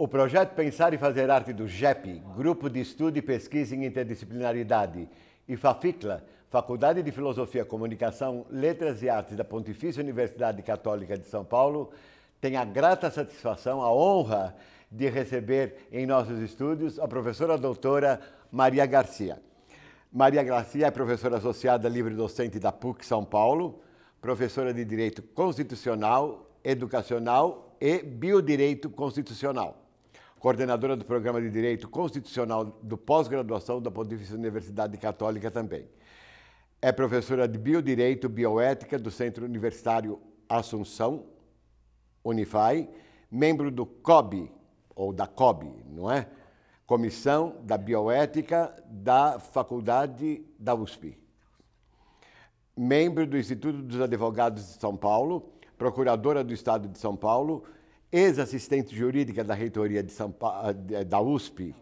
O projeto Pensar e Fazer Arte do JEP, Grupo de Estudo e Pesquisa em Interdisciplinaridade, e FAFICLA, Faculdade de Filosofia, Comunicação, Letras e Artes da Pontifícia Universidade Católica de São Paulo, tem a grata satisfação, a honra de receber em nossos estúdios a professora doutora Maria Garcia. Maria Garcia é professora associada livre docente da PUC São Paulo, professora de Direito Constitucional, Educacional e Biodireito Constitucional coordenadora do Programa de Direito Constitucional do Pós-Graduação da Pontifícia Universidade Católica também. É professora de Biodireito Bioética do Centro Universitário Assunção, Unifai, membro do COB, ou da COB, não é? Comissão da Bioética da Faculdade da USP. Membro do Instituto dos Advogados de São Paulo, procuradora do Estado de São Paulo, ex-assistente jurídica da reitoria de São pa... Ah, da USP,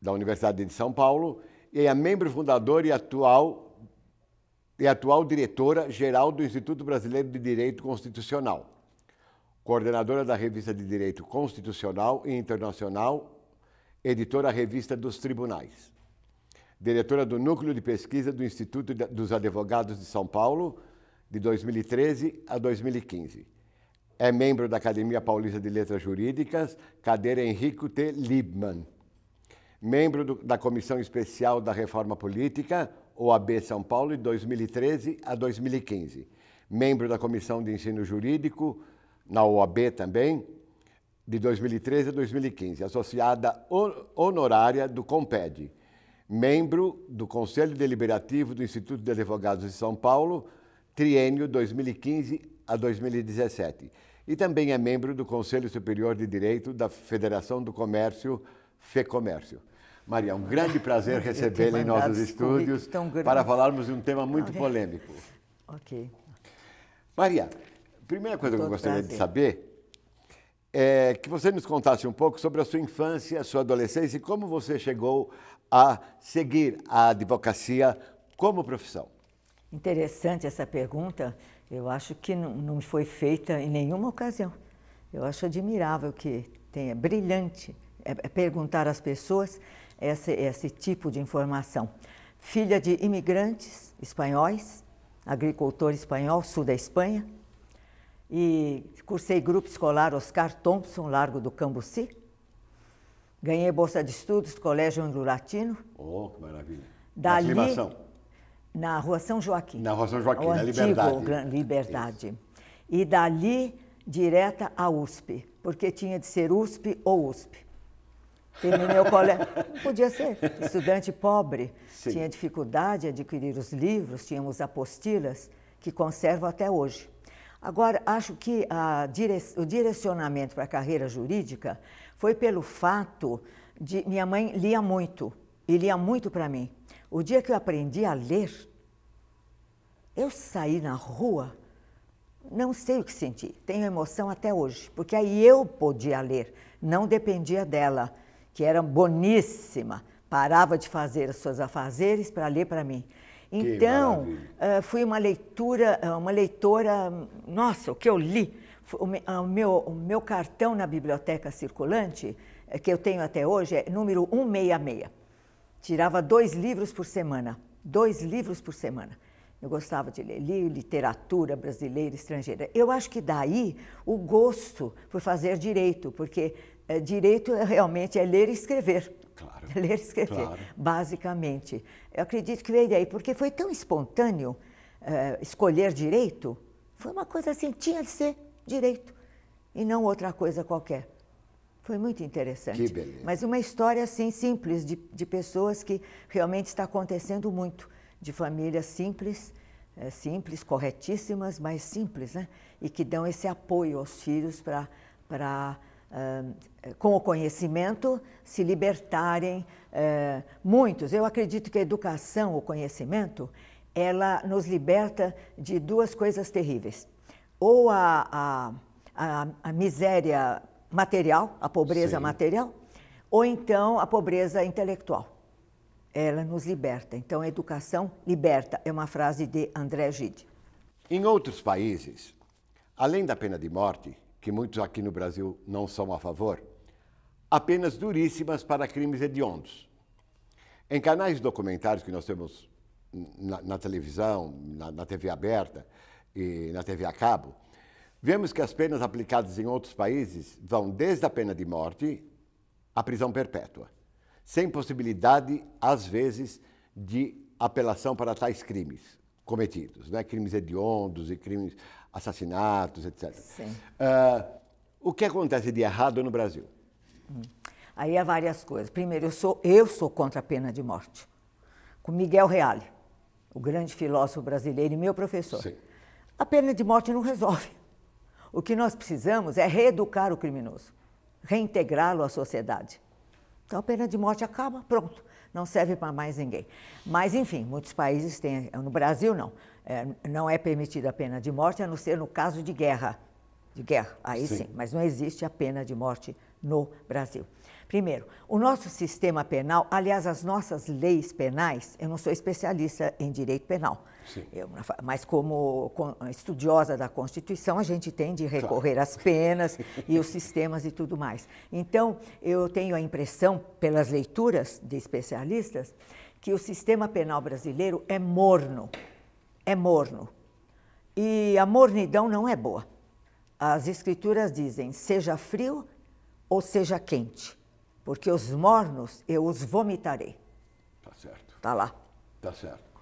da Universidade de São Paulo, e é membro fundador e atual e atual diretora geral do Instituto Brasileiro de Direito Constitucional, coordenadora da Revista de Direito Constitucional e Internacional, editora Revista dos Tribunais, diretora do Núcleo de Pesquisa do Instituto dos Advogados de São Paulo de 2013 a 2015 é membro da Academia Paulista de Letras Jurídicas, cadeira Henrico T. Liebman. Membro do, da Comissão Especial da Reforma Política, OAB São Paulo, de 2013 a 2015. Membro da Comissão de Ensino Jurídico, na OAB também, de 2013 a 2015. Associada honorária do COMPED. Membro do Conselho Deliberativo do Instituto de Advogados de São Paulo, triênio 2015 a 2017. E também é membro do Conselho Superior de Direito da Federação do Comércio, FEComércio. Maria, é um grande prazer recebê-la em nossos estúdios para falarmos de um tema muito okay. polêmico. Ok. Maria, primeira coisa que eu gostaria prazer. de saber é que você nos contasse um pouco sobre a sua infância, a sua adolescência e como você chegou a seguir a advocacia como profissão. Interessante essa pergunta, eu acho que não, não foi feita em nenhuma ocasião. Eu acho admirável que tenha, brilhante, é, é perguntar às pessoas esse, esse tipo de informação. Filha de imigrantes espanhóis, agricultor espanhol, sul da Espanha, e cursei grupo escolar Oscar Thompson, Largo do Cambuci. Ganhei bolsa de estudos, Colégio Anglo-Latino. Oh, que maravilha. Dali, na Rua São Joaquim. Na Rua São Joaquim, na Liberdade. Gran Liberdade. Isso. E dali direta à USP, porque tinha de ser USP ou USP. Terminei o colégio. Podia ser estudante pobre, Sim. tinha dificuldade em adquirir os livros, tínhamos apostilas que conservo até hoje. Agora, acho que dire... o direcionamento para a carreira jurídica foi pelo fato de minha mãe lia muito, e lia muito para mim. O dia que eu aprendi a ler, eu saí na rua, não sei o que senti, tenho emoção até hoje, porque aí eu podia ler, não dependia dela, que era boníssima, parava de fazer as suas afazeres para ler para mim. Então, eh, fui uma leitura, eh, uma leitora, nossa, o que eu li, ah, o meu, o meu cartão na biblioteca circulante, eh, que eu tenho até hoje, é número 166 tirava dois livros por semana, dois livros por semana. Eu gostava de ler, li literatura brasileira, estrangeira. Eu acho que daí o gosto por fazer direito, porque eh, é, direito realmente é ler e escrever. Claro. Ler e escrever, claro. basicamente. Eu acredito que veio daí, porque foi tão espontâneo é, escolher direito, foi uma coisa assim, tinha de ser direito e não outra coisa qualquer. Foi muito interessante. Que beleza. Mas uma história assim simples, de, de pessoas que realmente está acontecendo muito, de famílias simples, é, simples, corretíssimas, mas simples, né? E que dão esse apoio aos filhos para, uh, eh, com o conhecimento, se libertarem. Uh, muitos, eu acredito que a educação, o conhecimento, ela nos liberta de duas coisas terríveis. Ou a, a, a, a miséria material, a pobreza Sim. material, ou então a pobreza intelectual. Ela nos liberta. Então, a educação liberta, é uma frase de André Gide. Em outros países, além da pena de morte, que muitos aqui no Brasil não são a favor, há penas duríssimas para crimes hediondos. Em canais documentários que nós temos na, na televisão, na, na TV aberta e na TV a cabo, Vemos que as penas aplicadas em outros países vão desde a pena de morte à prisão perpétua, sem possibilidade, às vezes, de apelação para tais crimes cometidos, né? crimes hediondos e crimes assassinatos, etc. Sim. Uh, o que acontece de errado no Brasil? Hum. Aí há várias coisas. Primeiro, eu sou, eu sou contra a pena de morte. Com Miguel Reale, o grande filósofo brasileiro e meu professor. Sim. A pena de morte não resolve. O que nós precisamos é reeducar o criminoso, reintegrá-lo à sociedade. Então a pena de morte acaba, pronto, não serve para mais ninguém. Mas, enfim, muitos países têm, no Brasil não, é, não é permitida a pena de morte, a não ser no caso de guerra. De guerra, aí sim. sim, mas não existe a pena de morte no Brasil. Primeiro, o nosso sistema penal, aliás, as nossas leis penais, eu não sou especialista em direito penal, eu, mas como estudiosa da Constituição, a gente tem de recorrer claro. às penas e os sistemas e tudo mais. Então, eu tenho a impressão, pelas leituras de especialistas, que o sistema penal brasileiro é morno. É morno. E a mornidão não é boa. As escrituras dizem, seja frio ou seja quente, porque os mornos eu os vomitarei. Tá certo. Tá lá. Tá certo.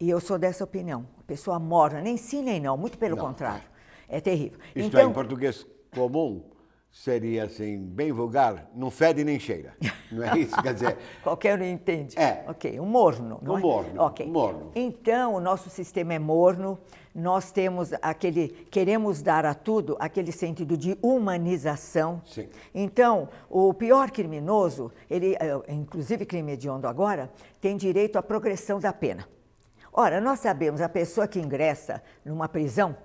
E eu sou dessa opinião. A pessoa morna, nem sim nem não, muito pelo não. contrário. É, é terrível. Isto então, é em português comum seria assim, bem vulgar, não fede nem cheira. Não é isso? Quer dizer. Qualquer um entende. É. Ok, um morno. Um é? morno. Ok. Morno. Então, o nosso sistema é morno, nós temos aquele. Queremos dar a tudo aquele sentido de humanização. Sim. Então, o pior criminoso, ele, eh, inclusive crime hediondo agora, tem direito à progressão da pena. Ora, nós sabemos a pessoa que ingressa numa prisão,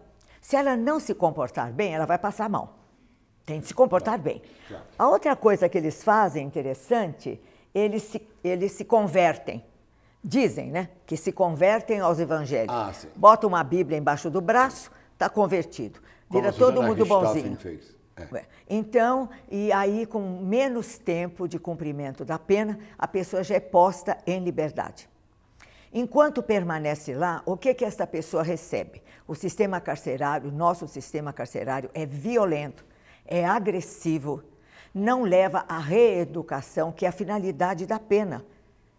se ela não se comportar bem, ela vai passar mal. Tem de se comportar bem. A outra coisa que eles fazem interessante, eles se, eles se convertem. Dizem, né? Que se convertem aos evangelhos. Ah, sim. Bota uma Bíblia embaixo do braço, está convertido. Vira Como todo mundo bonzinho. Fez. É. Então, e aí com menos tempo de cumprimento da pena, a pessoa já é posta em liberdade. Enquanto permanece lá, o que, que esta pessoa recebe? O sistema carcerário, nosso sistema carcerário, é violento, é agressivo, não leva à reeducação, que é a finalidade da pena.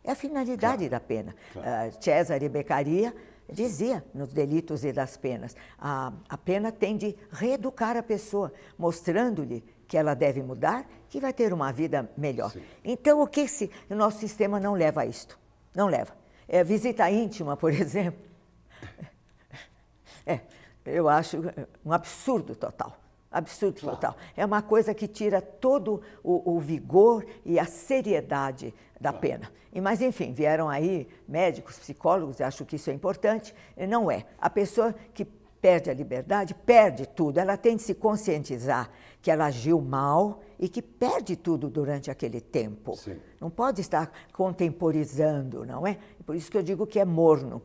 É a finalidade claro. da pena. Claro. Uh, ah, Cesare Beccaria dizia nos delitos e das penas, a, a pena tem de reeducar a pessoa, mostrando-lhe que ela deve mudar, que vai ter uma vida melhor. Sim. Então, o que se, o nosso sistema não leva a isto? Não leva. É, visita íntima, por exemplo. É, eu acho um absurdo total. Absurdo claro. total. É uma coisa que tira todo o, o vigor e a seriedade da claro. pena. E, mas, enfim, vieram aí médicos, psicólogos, acho que isso é importante. Não é. A pessoa que perde a liberdade, perde tudo. Ela tem de se conscientizar que ela agiu mal e que perde tudo durante aquele tempo. Sim. Não pode estar contemporizando, não é? Por isso que eu digo que é morno.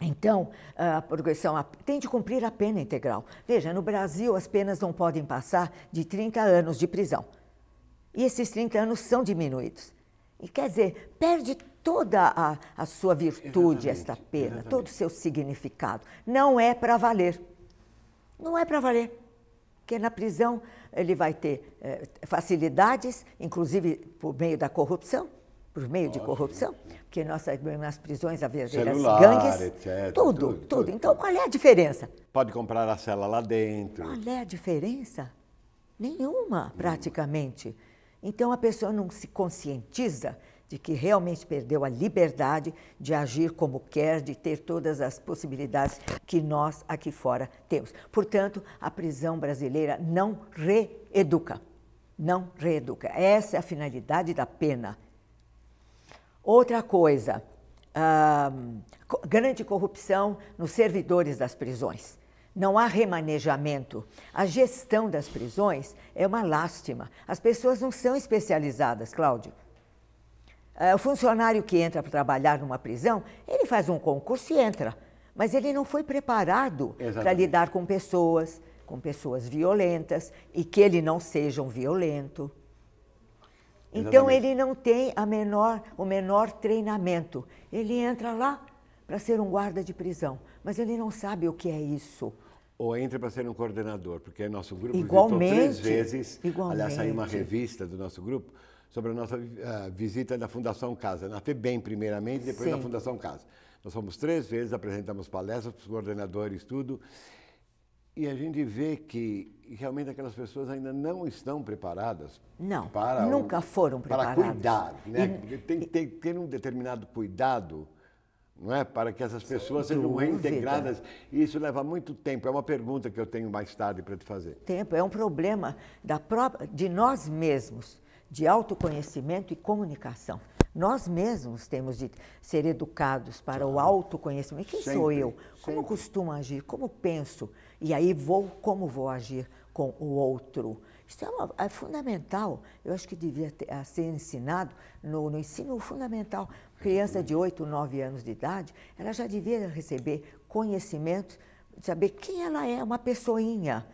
Então, a progressão tem de cumprir a pena integral. Veja, no Brasil as penas não podem passar de 30 anos de prisão. E esses 30 anos são diminuídos. E quer dizer, perde toda a, a sua virtude, exatamente, esta pena, exatamente. todo o seu significado. Não é para valer. Não é para valer. Porque na prisão ele vai ter eh, facilidades, inclusive por meio da corrupção, por meio de corrupção, porque nossa, nas prisões havia gangues, etc, tudo, tudo, tudo, tudo, Então qual é a diferença? Pode comprar a cela lá dentro. Qual é a diferença? Nenhuma, praticamente. Nenhuma. Então a pessoa não se conscientiza de que realmente perdeu a liberdade de agir como quer, de ter todas as possibilidades que nós aqui fora temos. Portanto, a prisão brasileira não reeduca. Não reeduca. Essa é a finalidade da pena. Outra coisa, grande corrupção nos servidores das prisões. Não há remanejamento. A gestão das prisões é uma lástima. As pessoas não são especializadas, Cláudio. Ah, o funcionário que entra para trabalhar numa prisão, ele faz um concurso e entra, mas ele não foi preparado para lidar com pessoas, com pessoas violentas e que ele não seja um violento. Então Exatamente. ele não tem a menor, o menor treinamento. Ele entra lá para ser um guarda de prisão, mas ele não sabe o que é isso. Ou entra para ser um coordenador, porque é nosso grupo igualmente, três vezes. Igualmente. Aliás, saiu uma revista do nosso grupo sobre a nossa uh, visita na Fundação Casa, na FEBEM primeiramente, depois Sim. na Fundação Casa. Nós fomos três vezes, apresentamos palestras para os coordenadores, tudo, e a gente vê que realmente aquelas pessoas ainda não estão preparadas. Não, para nunca o, foram preparadas. Para cuidar, né? E, tem que ter um determinado cuidado não é? Para que essas pessoas sejam dúvida. reintegradas. E isso leva muito tempo. É uma pergunta que eu tenho mais tarde para te fazer. Tempo é um problema da própria, de nós mesmos de autoconhecimento e comunicação. Nós mesmos temos de ser educados para o autoconhecimento. Quem sempre, sou eu? Como sempre. costumo agir? Como penso? E aí vou, como vou agir com o outro? Isso é, uma, é fundamental. Eu acho que devia ter, ser ensinado no, no, ensino fundamental. Criança de 8, 9 anos de idade, ela já devia receber conhecimento, saber quem ela é, uma pessoinha,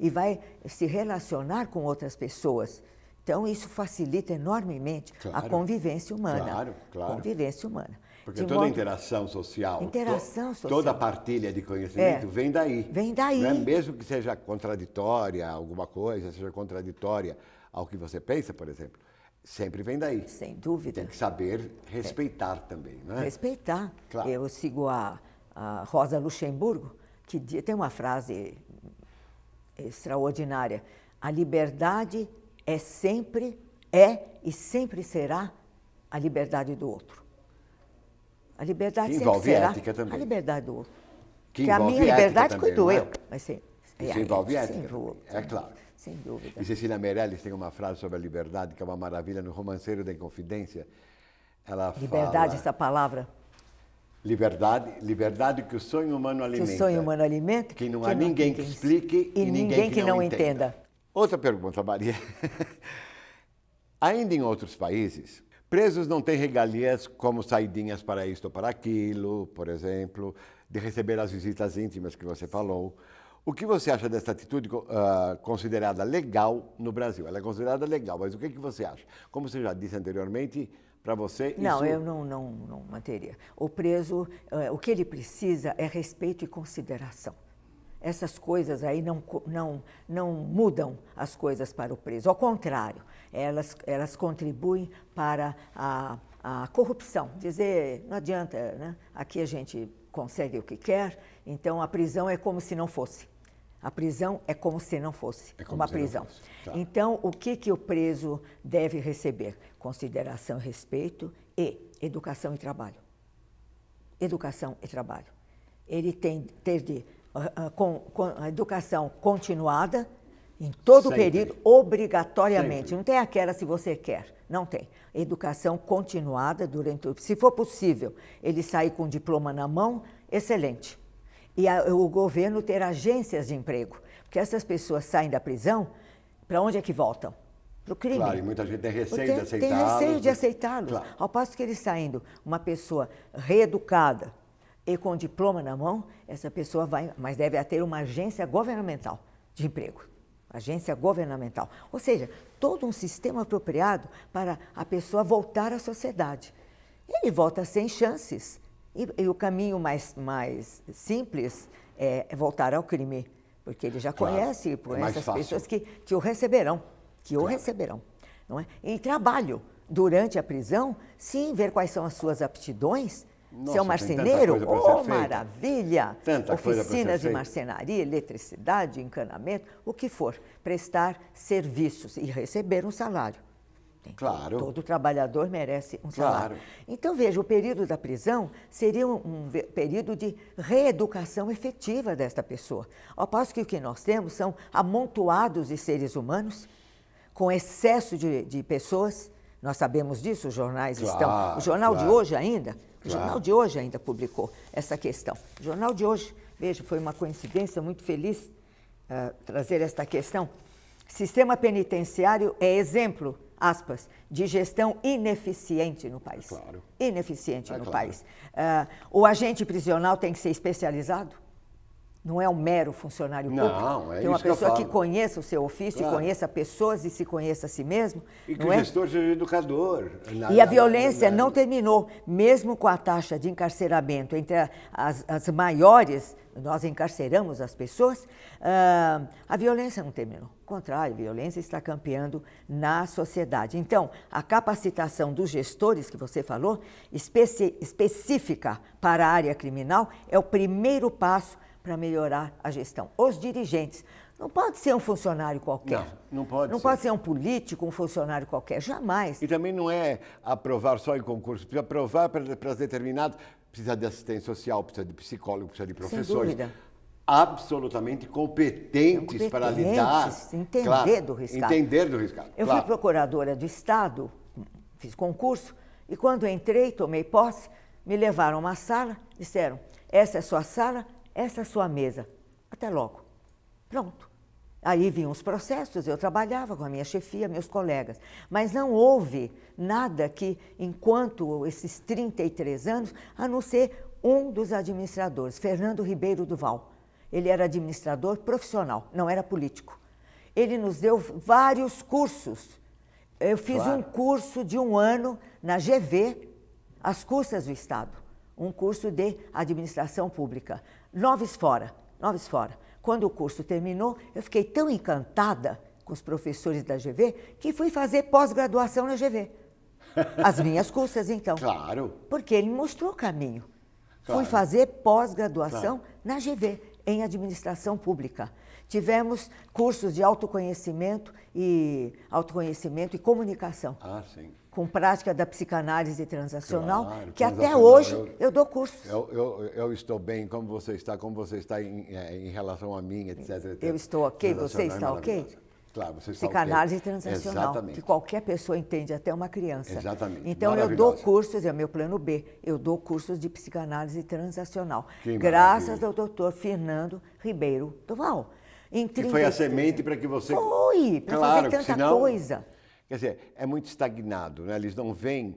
e vai se relacionar com outras pessoas. Então, isso facilita enormemente claro. a convivência humana. Claro, claro. Convivência humana. Porque de toda modo... a interação social, interação to... social. toda a partilha de conhecimento é. vem daí. Vem daí. É? Mesmo que seja contraditória alguma coisa, seja contraditória ao que você pensa, por exemplo, sempre vem daí. Sem dúvida. Tem que saber respeitar é. também, não é? Respeitar. Claro. Eu sigo a, a Rosa Luxemburgo, que tem uma frase extraordinária. A liberdade é sempre, é e sempre será a liberdade do outro. A liberdade que envolve será ética também. A liberdade do outro. Que, que a minha liberdade cuido é? eu. Mas sim, é Isso envolve ética. Envolve, é claro. Sem dúvida. E Cecília Meirelles tem uma frase sobre a liberdade que é uma maravilha no Romanceiro da Inconfidência. Ela liberdade, fala, essa palavra. Liberdade, liberdade que o sonho humano alimenta. Que o sonho humano alimenta. Que não há ninguém que explique e, ninguém, ninguém que, não, entenda. entenda. Outra pergunta, Maria. Ainda em outros países, presos não têm regalias como saidinhas para isto ou para aquilo, por exemplo, de receber as visitas íntimas que você falou. O que você acha dessa atitude uh, considerada legal no Brasil? Ela é considerada legal, mas o que, é que você acha? Como você já disse anteriormente, para você não, isso... eu não, não, não manteria. O preso, uh, o que ele precisa é respeito e consideração essas coisas aí não, não, não mudam as coisas para o preso. Ao contrário, elas, elas contribuem para a, a corrupção. Dizer, não adianta, né? aqui a gente consegue o que quer, então a prisão é como se não fosse. A prisão é como se não fosse é uma prisão. Fosse. Tá. Então, o que, que o preso deve receber? Consideração, respeito e educação e trabalho. Educação e trabalho. Ele tem ter de com, com, a educação continuada, em todo Sempre. o período, obrigatoriamente. Sempre. Não tem aquela se você quer, não tem. Educação continuada durante Se for possível ele sair com o diploma na mão, excelente. E a, o governo ter agências de emprego, porque essas pessoas saem da prisão, para onde é que voltam? para o crime. Claro, e muita gente tem receio tem, de aceitá-los. Tem receio de né? aceitá-los. Claro. Ao passo que ele saindo, uma pessoa reeducada, e com diploma na mão, essa pessoa vai, mas deve ter uma agência governamental de emprego. Agência governamental. Ou seja, todo um sistema apropriado para a pessoa voltar à sociedade. Ele volta sem chances. E, e o caminho mais, mais simples é voltar ao crime, porque ele já claro, conhece por é essas fácil. pessoas que, que o receberão, que claro. o receberão. Não é? E trabalho durante a prisão, sim, ver quais são as suas aptidões, nossa, Você é um marceneiro? Oh, maravilha! Tanta Oficinas de marcenaria, eletricidade, encanamento, o que for. Prestar serviços e receber um salário. Claro. Todo trabalhador merece um claro. salário. Então, veja, o período da prisão seria um, período de reeducação efetiva desta pessoa. Ao passo que o que nós temos são amontoados de seres humanos, com excesso de, de pessoas. Nós sabemos disso, os jornais claro, estão. O jornal claro. de hoje ainda Claro. O Jornal de Hoje ainda publicou essa questão. O Jornal de Hoje, veja, foi uma coincidência muito feliz uh, trazer esta questão. Sistema penitenciário é exemplo, aspas, de gestão ineficiente no país. Claro. Ineficiente é no claro. país. Uh, o agente prisional tem que ser especializado não é um mero funcionário não, público. Não, é Tem uma pessoa que, que, conheça o seu ofício, claro. conheça pessoas e se conheça a si mesmo. E que o é? gestor seja educador. Na, e a violência na, na, não terminou, mesmo com a taxa de encarceramento entre as, as maiores, nós encarceramos as pessoas, uh, a violência não terminou. Ao contrário, a violência está campeando na sociedade. Então, a capacitação dos gestores que você falou, específica para a área criminal, é o primeiro passo para melhorar a gestão. Os dirigentes. Não pode ser um funcionário qualquer. Não, não pode. Não ser. pode ser um político, um funcionário qualquer, jamais. E também não é aprovar só em concurso, precisa aprovar para, para determinado, precisa de assistente social, precisa de psicólogo, precisa de professores. Sem dúvida. Absolutamente competentes, competentes para lidar. Entender claro, do riscado. Entender do riscado. Eu claro. fui procuradora do Estado, fiz concurso, e quando entrei, tomei posse, me levaram a uma sala, disseram: essa é a sua sala, essa é a sua mesa, até logo. Pronto. Aí vinham os processos, eu trabalhava com a minha chefia, meus colegas. Mas não houve nada que, enquanto esses 33 anos, a não ser um dos administradores, Fernando Ribeiro Duval. Ele era administrador profissional, não era político. Ele nos deu vários cursos. Eu fiz claro. um curso de um ano na GV, às custas do Estado, um curso de administração pública noves fora, noves fora. Quando o curso terminou, eu fiquei tão encantada com os professores da GV que fui fazer pós-graduação na GV. As minhas custas, então. Claro. Porque ele mostrou o caminho. Claro. Fui fazer pós-graduação claro. na GV, em administração pública. Tivemos cursos de autoconhecimento e autoconhecimento e comunicação. Ah, sim com prática da psicanálise transacional, claro, que transacional, até hoje eu, eu dou curso. Eu, eu, eu, estou bem, como você está, como você está em, é, em relação a mim, etc. etc. Eu estou ok, você é está ok? Claro, você está Psicanálise transacional, Exatamente. que qualquer pessoa entende, até uma criança. Exatamente. Então eu dou cursos, é meu plano B, eu dou cursos de psicanálise transacional, que graças ao doutor Fernando Ribeiro Duval. Que foi a semente para que você... Foi, para claro, fazer tanta senão... coisa. Quer dizer, é muito estagnado, né? eles não veem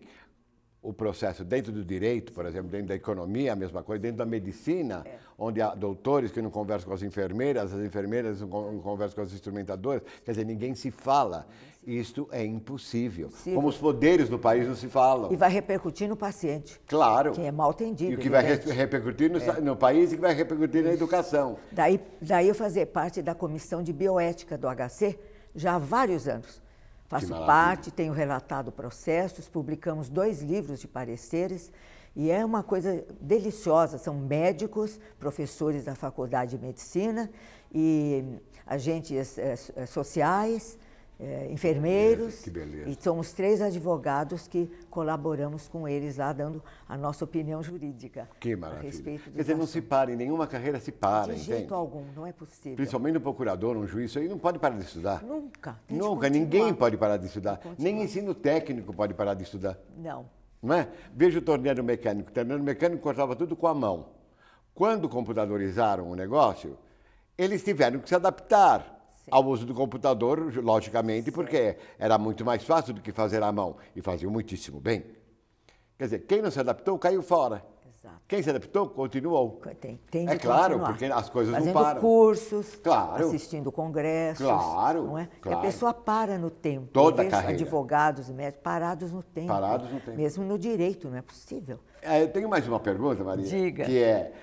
o processo dentro do direito, por exemplo, dentro da economia, a mesma coisa, dentro da medicina, é. onde há doutores que não conversam com as enfermeiras, as enfermeiras não conversam com as instrumentadoras, quer dizer, ninguém se fala. Isto é impossível. impossível. Como os poderes do país não se falam. E vai repercutir no paciente. Claro. Que é mal atendido. E o que vai né? repercutir no, é. no, país e que vai repercutir Isso. na educação. Daí, daí eu fazer parte da comissão de bioética do HC já há vários anos Faço parte, tenho relatado processos, publicamos dois livros de pareceres e é uma coisa deliciosa. São médicos, professores da Faculdade de Medicina e agentes é, sociais é, enfermeiros beleza, e somos três advogados que colaboramos com eles lá, dando a nossa opinião jurídica. Que maravilha. A respeito Quer dizer, não se para, em nenhuma carreira se para, De jeito algum, não é possível. Principalmente um procurador, um juiz, aí não pode parar de estudar. Nunca. Nunca, ninguém pode parar de estudar. Nem ensino técnico pode parar de estudar. Não. Não é? Veja o torneiro mecânico. O torneiro mecânico cortava tudo com a mão. Quando computadorizaram o negócio, eles tiveram que se adaptar ao uso do computador, logicamente, Sim. porque era muito mais fácil do que fazer à mão. E faziam muitíssimo bem. Quer dizer, quem não se adaptou caiu fora. Exato. Quem se adaptou continuou. Tem, tem é claro, continuar. porque as coisas Fazendo não param. cursos, claro. assistindo congressos. Claro, não é? Claro. a pessoa para no tempo. Toda a carreira. advogados médicos parados no tempo. Parados no tempo. Mesmo no direito, não é possível. É, eu tenho mais uma pergunta, Maria. Diga. Que é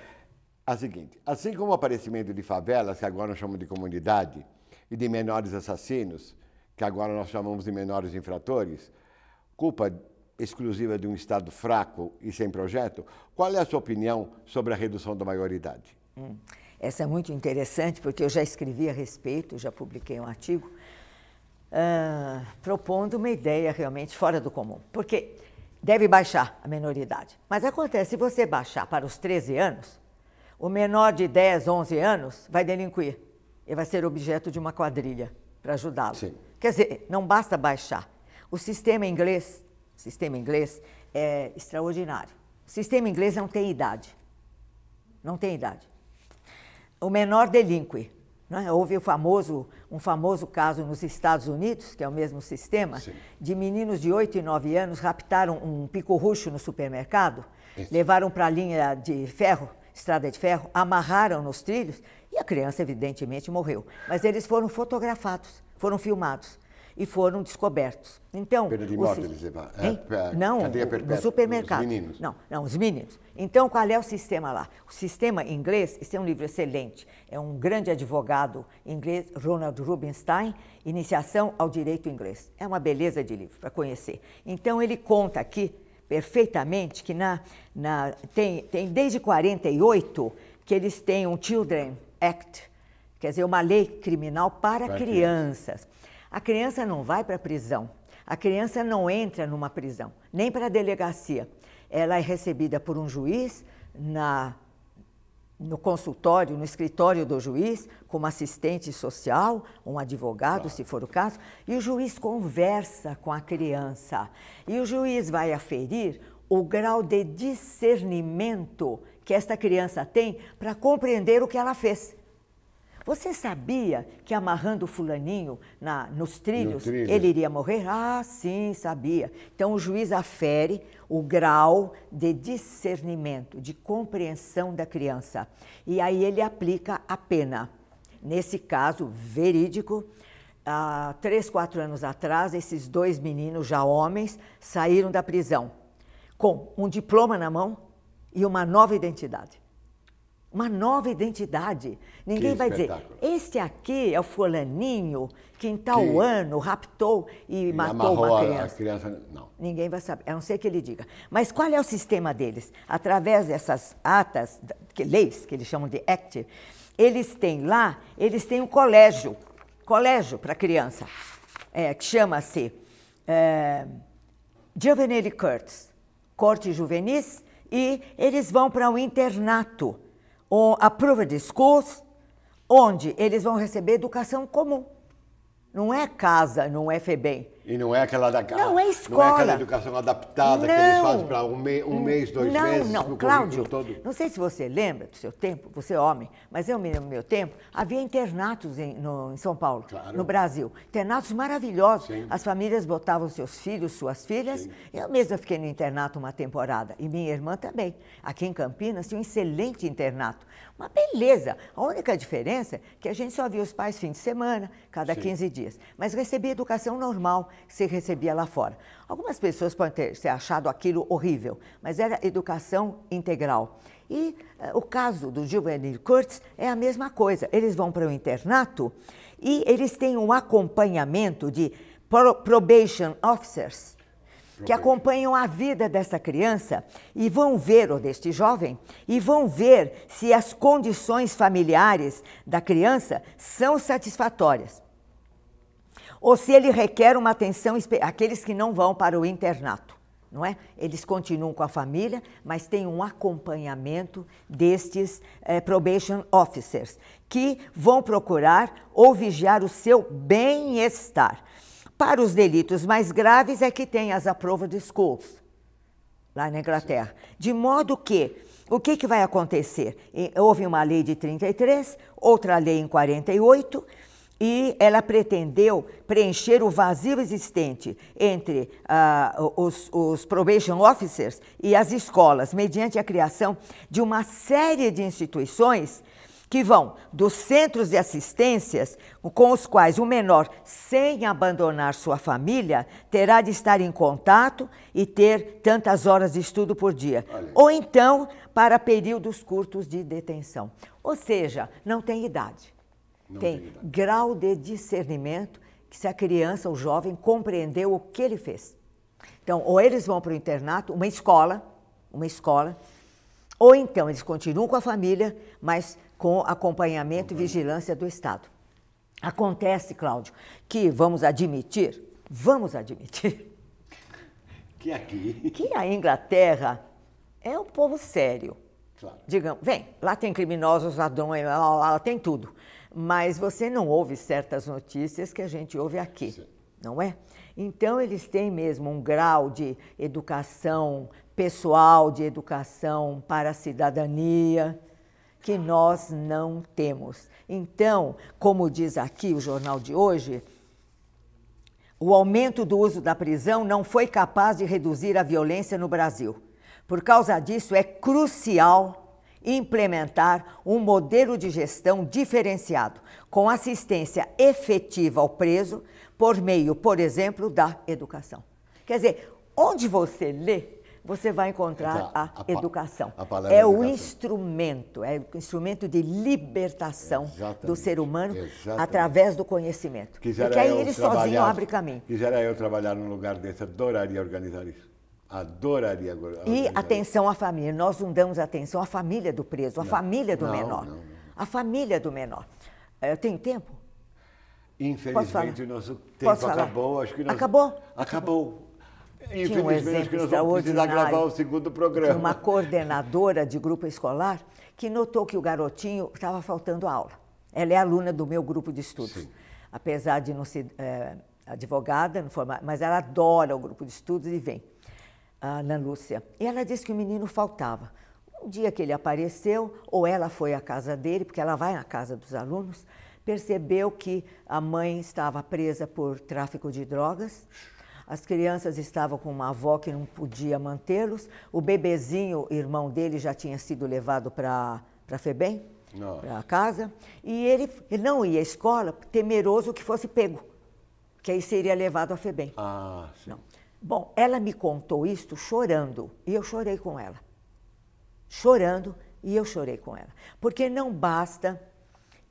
a seguinte. Assim como o aparecimento de favelas, que agora nós chamamos de comunidade, e de menores assassinos, que agora nós chamamos de menores infratores, culpa exclusiva de um Estado fraco e sem projeto, qual é a sua opinião sobre a redução da maioridade? Hum. Essa é muito interessante, porque eu já escrevi a respeito, já publiquei um artigo, uh, propondo uma ideia realmente fora do comum. Porque deve baixar a menoridade. Mas acontece, se você baixar para os 13 anos, o menor de 10, 11 anos vai delinquir e vai ser objeto de uma quadrilha para ajudá-lo. Quer dizer, não basta baixar. O sistema inglês, sistema inglês é extraordinário. O sistema inglês não tem idade. Não tem idade. O menor delinque. Né? Houve o famoso, um famoso caso nos Estados Unidos, que é o mesmo sistema, Sim. de meninos de 8 e 9 anos raptaram um pico-ruxo no supermercado, Isso. levaram para a linha de ferro estrada de ferro, amarraram nos trilhos e a criança, evidentemente, morreu. Mas eles foram fotografados, foram filmados e foram descobertos. Então, pena de morte, eles é, não, no supermercado. Os meninos. Não, não, os meninos. Então, qual é o sistema lá? O sistema inglês, esse é um livro excelente, é um grande advogado inglês, Ronald Rubinstein, Iniciação ao Direito Inglês. É uma beleza de livro para conhecer. Então, ele conta aqui perfeitamente que na, na, tem, tem desde 48 que eles têm um Children Act, quer dizer, uma lei criminal para, para crianças. Criança. A criança não vai para a prisão, a criança não entra numa prisão, nem para a delegacia. Ela é recebida por um juiz na no consultório, no escritório do juiz, como assistente social, um advogado, claro. se for o caso, e o juiz conversa com a criança. E o juiz vai aferir o grau de discernimento que esta criança tem para compreender o que ela fez. Você sabia que amarrando o fulaninho na, nos trilhos, no trilho. ele iria morrer? Ah, sim, sabia. Então o juiz afere o grau de discernimento, de compreensão da criança. E aí ele aplica a pena. Nesse caso, verídico, há três, quatro anos atrás, esses dois meninos, já homens, saíram da prisão com um diploma na mão e uma nova identidade uma nova identidade. Ninguém que vai dizer, este aqui é o fulaninho que em tal que ano raptou e, e matou uma criança. criança. Não. Ninguém vai saber, a não ser que ele diga. Mas qual é o sistema deles? Através dessas atas, que, leis, que eles chamam de act, eles têm lá, eles têm um colégio, colégio para criança, é, que chama-se é, Juvenile Curtis, Corte Juvenis, e eles vão para um internato a prova de schools, onde eles vão receber educação comum. Não é casa, não é FEBEM. E não é aquela da Não é escola. Não é aquela educação adaptada não, que eles fazem para um, me, um, mês, dois não, meses. Não, não, Cláudio. Todo. Não sei se você lembra do seu tempo, você é homem, mas eu me lembro do meu tempo. Havia internatos em, no, em São Paulo, claro. no Brasil. Internatos maravilhosos. Sim. As famílias botavam seus filhos, suas filhas. Sim. Eu mesma fiquei no internato uma temporada e minha irmã também. Aqui em Campinas tinha um excelente internato uma beleza, a única diferença é que a gente só via os pais fim de semana, cada Sim. 15 dias. Mas recebia educação normal que se recebia lá fora. Algumas pessoas podem ter se achado aquilo horrível, mas era educação integral. E uh, o caso do Juvenil Kurtz é a mesma coisa. Eles vão para o internato e eles têm um acompanhamento de probation officers, que acompanham a vida dessa criança e vão ver, ou deste jovem, e vão ver se as condições familiares da criança são satisfatórias. Ou se ele requer uma atenção, aqueles que não vão para o internato, não é? Eles continuam com a família, mas tem um acompanhamento destes eh, probation officers, que vão procurar ou vigiar o seu bem-estar. Para os delitos mais graves é que tem as approval schools, lá na Inglaterra. De modo que, o que, que vai acontecer? Houve uma lei de 33, outra lei em 48, e ela pretendeu preencher o vazio existente entre uh, os, os, probation officers e as escolas, mediante a criação de uma série de instituições que vão dos centros de assistências, com os quais o menor, sem abandonar sua família, terá de estar em contato e ter tantas horas de estudo por dia. Olha. Ou então para períodos curtos de detenção. Ou seja, não tem idade. Não tem, tem idade. grau de discernimento que se a criança, o jovem, compreendeu o que ele fez. Então, ou eles vão para o internato, uma escola, uma escola, ou então eles continuam com a família, mas com acompanhamento uhum. e vigilância do Estado. Acontece, Cláudio, que vamos admitir, vamos admitir, que aqui, que a Inglaterra é um povo sério. Claro. Digamos, vem, lá tem criminosos, ladrões, lá, lá, lá tem tudo. Mas você não ouve certas notícias que a gente ouve aqui, Sim. não é? Então, eles têm mesmo um grau de educação pessoal, de educação para a cidadania, que nós não temos. Então, como diz aqui o jornal de hoje, o aumento do uso da prisão não foi capaz de reduzir a violência no Brasil. Por causa disso, é crucial implementar um modelo de gestão diferenciado, com assistência efetiva ao preso, por meio, por exemplo, da educação. Quer dizer, onde você lê, você vai encontrar a, a, a educação. A é, é o instrumento, é o instrumento de libertação Exatamente. do ser humano Exatamente. através do conhecimento. Porque aí ele sozinho abre caminho. Quisera eu trabalhar num lugar desse, adoraria organizar isso. Adoraria agora. E atenção à família. Nós não damos atenção à família do preso, à não. família do não, menor. Não, a família do menor. Eh, eu tenho tempo? Infelizmente, o nosso tempo acabou. Acho que nós... Acabou? Acabou. acabou. Infelizmente, um exemplo extraordinário. gravar o segundo programa. Tinha uma coordenadora de grupo escolar que notou que o garotinho estava faltando aula. Ela é aluna do meu grupo de estudos. Sim. Apesar de não ser é, advogada, não formar, mas ela adora o grupo de estudos e vem, a Ana Lúcia. E ela disse que o menino faltava. Um dia que ele apareceu, ou ela foi à casa dele, porque ela vai na casa dos alunos, percebeu que a mãe estava presa por tráfico de drogas as crianças estavam com uma avó que não podia mantê-los. O bebezinho, irmão dele, já tinha sido levado para a Febem, para casa. E ele, ele não ia à escola, temeroso que fosse pego, que aí seria levado à Febem. Ah, sim. Não. Bom, ela me contou isto chorando, e eu chorei com ela. Chorando, e eu chorei com ela. Porque não basta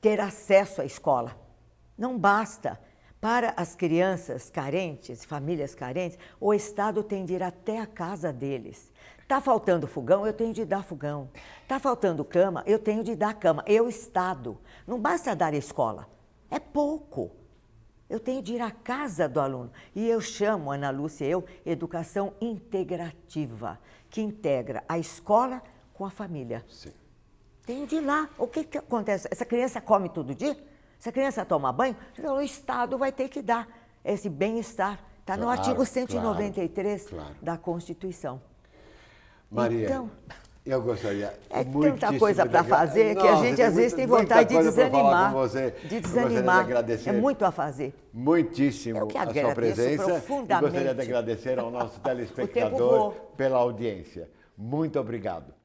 ter acesso à escola. Não basta para as crianças carentes, famílias carentes, o Estado tem de ir até a casa deles. Está faltando fogão, eu tenho de dar fogão. Está faltando cama, eu tenho de dar cama. Eu, é Estado. Não basta dar escola. É pouco. Eu tenho de ir à casa do aluno. E eu chamo, Ana Lúcia, eu, educação integrativa, que integra a escola com a família. Sim. Tenho de ir lá. O que, que acontece? Essa criança come todo dia? Se a criança toma banho, então o Estado vai ter que dar esse bem-estar. Está claro, no artigo 193 claro, claro. da Constituição. Maria, então, eu gostaria. É tanta coisa para fazer Nossa, que a gente às vezes tem vontade de desanimar. Você, de desanimar. De é agradecer. é muito a fazer. Muitíssimo eu que a sua presença. Profundamente. E gostaria de agradecer ao nosso telespectador pela audiência. Muito obrigado.